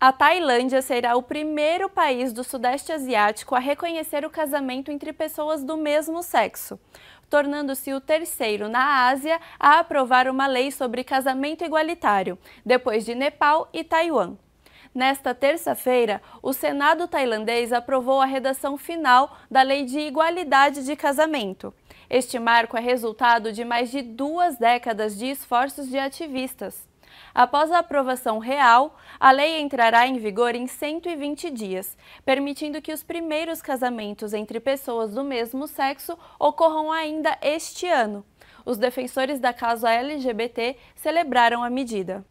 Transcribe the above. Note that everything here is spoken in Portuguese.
A Tailândia será o primeiro país do Sudeste Asiático a reconhecer o casamento entre pessoas do mesmo sexo, tornando-se o terceiro na Ásia a aprovar uma lei sobre casamento igualitário, depois de Nepal e Taiwan. Nesta terça-feira, o Senado tailandês aprovou a redação final da Lei de Igualdade de Casamento. Este marco é resultado de mais de duas décadas de esforços de ativistas. Após a aprovação real, a lei entrará em vigor em 120 dias, permitindo que os primeiros casamentos entre pessoas do mesmo sexo ocorram ainda este ano. Os defensores da causa LGBT celebraram a medida.